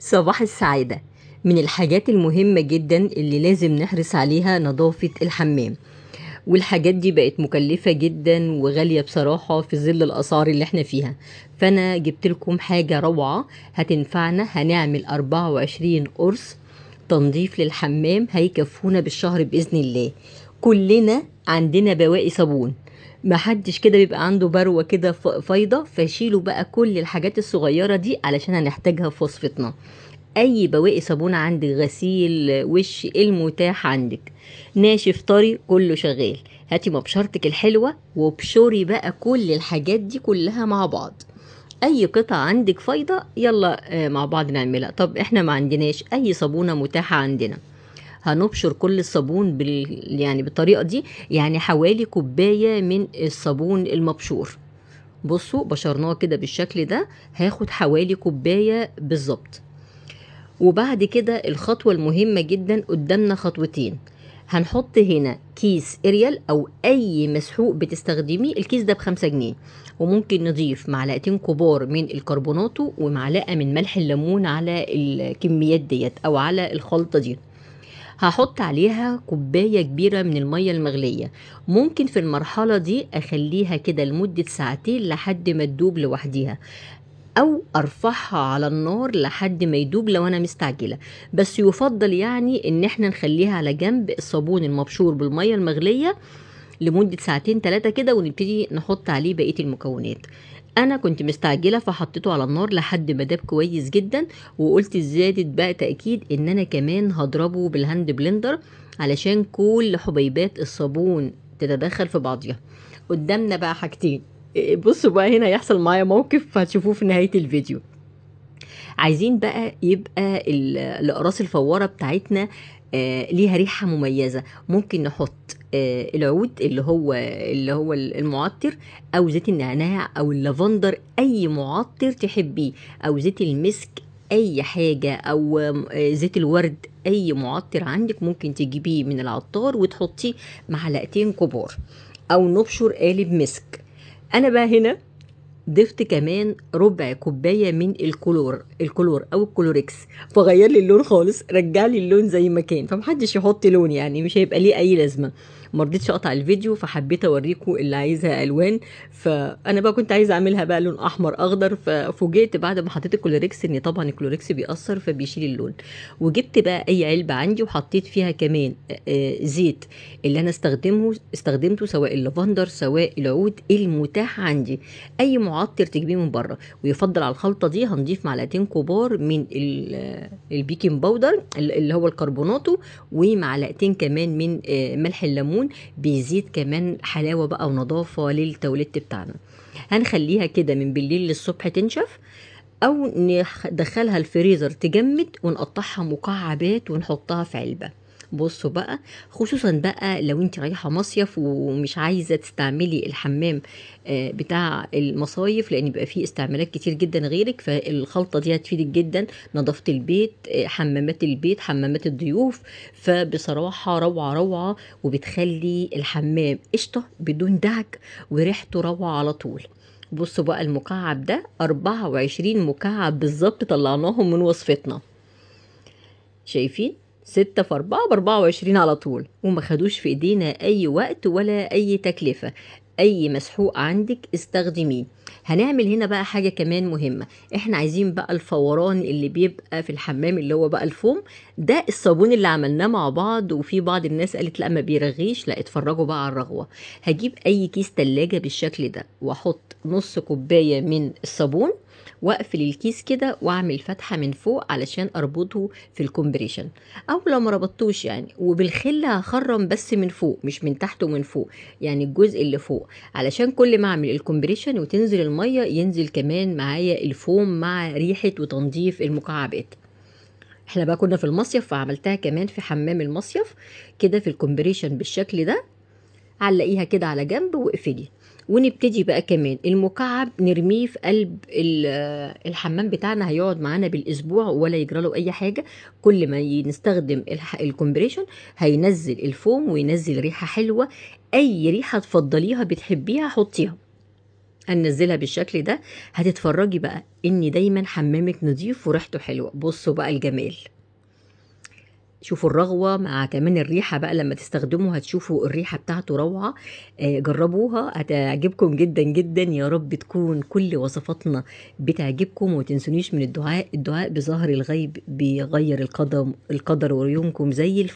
صباح السعادة من الحاجات المهمة جدا اللي لازم نحرص عليها نظافة الحمام والحاجات دي بقت مكلفة جدا وغالية بصراحة في ظل الأسعار اللي احنا فيها فأنا جبت لكم حاجة روعة هتنفعنا هنعمل 24 قرص تنظيف للحمام هيكفونا بالشهر بإذن الله كلنا عندنا بواقي صابون محدش كده بيبقى عنده بروة كده فايضة فشيلوا بقى كل الحاجات الصغيرة دي علشان هنحتاجها في وصفتنا اي بواقي صابون عندك غسيل وش المتاح عندك ناشف طري كله شغال هاتي مبشرتك الحلوة وابشري بقى كل الحاجات دي كلها مع بعض اي قطعة عندك فايضة يلا آه، مع بعض نعملها طب احنا ما عندناش اي صابونة متاحة عندنا هنبشر كل الصابون بال يعني بالطريقه دي يعني حوالي كوبايه من الصابون المبشور بصوا بشرناه كده بالشكل ده هاخد حوالي كوبايه بالظبط وبعد كده الخطوه المهمه جدا قدامنا خطوتين هنحط هنا كيس اريال او اي مسحوق بتستخدميه الكيس ده بخمسة جنيه وممكن نضيف معلقتين كبار من الكربوناتو ومعلقه من ملح الليمون على الكميات ديت او على الخلطه دي هحط عليها كوباية كبيرة من المية المغلية ممكن في المرحلة دي أخليها كده لمدة ساعتين لحد ما تدوب لوحديها او ارفعها على النار لحد ما يدوب لو انا مستعجله بس يفضل يعني ان احنا نخليها على جنب الصابون المبشور بالميه المغليه لمده ساعتين ثلاثه كده ونبتدي نحط عليه بقيه المكونات انا كنت مستعجله فحطيته على النار لحد ما داب كويس جدا وقلت زادت بقى تاكيد ان انا كمان هضربه بالهاند بلندر علشان كل حبيبات الصابون تتدخل في بعضيها قدامنا بقى حاجتين إيه، بصوا بقى هنا يحصل معايا موقف هتشوفوه في نهايه الفيديو عايزين بقى يبقى الاقراص الفواره بتاعتنا آه، ليها ريحه مميزه ممكن نحط آه، العود اللي هو اللي هو المعطر او زيت النعناع او اللافندر اي معطر تحبيه او زيت المسك اي حاجه او آه، زيت الورد اي معطر عندك ممكن تجيبيه من العطار وتحطيه معلقتين كبار او نبشر قالب مسك انا بقى هنا ضفت كمان ربع كوبايه من الكلور الكلور او الكلوركس فغير لي اللون خالص رجع لي اللون زي ما كان فمحدش يحط لون يعني مش هيبقى ليه اي لازمه ما رضيتش اقطع الفيديو فحبيت اوريكم اللي عايزها الوان فانا بقى كنت عايزه اعملها بقى لون احمر اخضر ففوجئت بعد ما حطيت الكلوريكس ان طبعا الكلوريكس بيأثر فبيشيل اللون وجبت بقى اي علبه عندي وحطيت فيها كمان آه، آه، زيت اللي انا استخدمه استخدمته سواء اللافندر سواء العود المتاح عندي اي معطر تجيبيه من بره ويفضل على الخلطه دي هنضيف معلقتين كبار من آه، البيكنج باودر اللي هو الكربوناتو ومعلقتين كمان من ملح الليمون الليمون بيزيد كمان حلاوه بقى ونضافه للتوليت بتاعنا هنخليها كده من بالليل للصبح تنشف او ندخلها الفريزر تجمد ونقطعها مكعبات ونحطها في علبه بصوا بقى خصوصا بقى لو انت رايحه مصيف ومش عايزه تستعملي الحمام آه، بتاع المصايف لان بيبقى فيه استعمالات كتير جدا غيرك فالخلطه دي هتفيدك جدا نظافه البيت آه، حمامات البيت حمامات الضيوف فبصراحه روعه روعه وبتخلي الحمام قشطه بدون دهك وريحته روعه على طول بصوا بقى المكعب ده 24 مكعب بالظبط طلعناهم من وصفتنا شايفين ستة في أربعة بأربعة وعشرين على طول وما خدوش في إيدينا أي وقت ولا أي تكلفة أي مسحوق عندك استخدميه هنعمل هنا بقى حاجة كمان مهمة احنا عايزين بقى الفوران اللي بيبقى في الحمام اللي هو بقى الفوم ده الصابون اللي عملناه مع بعض وفي بعض الناس قالت لا ما بيرغيش لا اتفرجوا بقى على الرغوة هجيب أي كيس تلاجة بالشكل ده وأحط نص كوباية من الصابون واقفل الكيس كده واعمل فتحه من فوق علشان اربطه في الكومبريشن او لو ما ربطتوش يعني وبالخله هخرم بس من فوق مش من تحت ومن فوق يعني الجزء اللي فوق علشان كل ما اعمل الكومبريشن وتنزل الميه ينزل كمان معايا الفوم مع ريحه وتنظيف المكعبات احنا بقى كنا في المصيف فعملتها كمان في حمام المصيف كده في الكومبريشن بالشكل ده علقيها كده على جنب واقفلي ونبتدي بقى كمان المكعب نرميه في قلب الحمام بتاعنا هيقعد معانا بالاسبوع ولا يجرى له اي حاجه كل ما نستخدم الكومبريشن هينزل الفوم وينزل ريحه حلوه اي ريحه تفضليها بتحبيها حطيها هننزلها بالشكل ده هتتفرجي بقى ان دايما حمامك نظيف وريحته حلوه بصوا بقى الجمال شوفوا الرغوة مع كمان الريحة بقى لما تستخدموا هتشوفوا الريحة بتاعته روعة آه، جربوها هتعجبكم جدا جدا يا رب تكون كل وصفاتنا بتعجبكم وتنسونيش من الدعاء الدعاء بظهر الغيب بيغير القدم القدر وريومكم زي الفل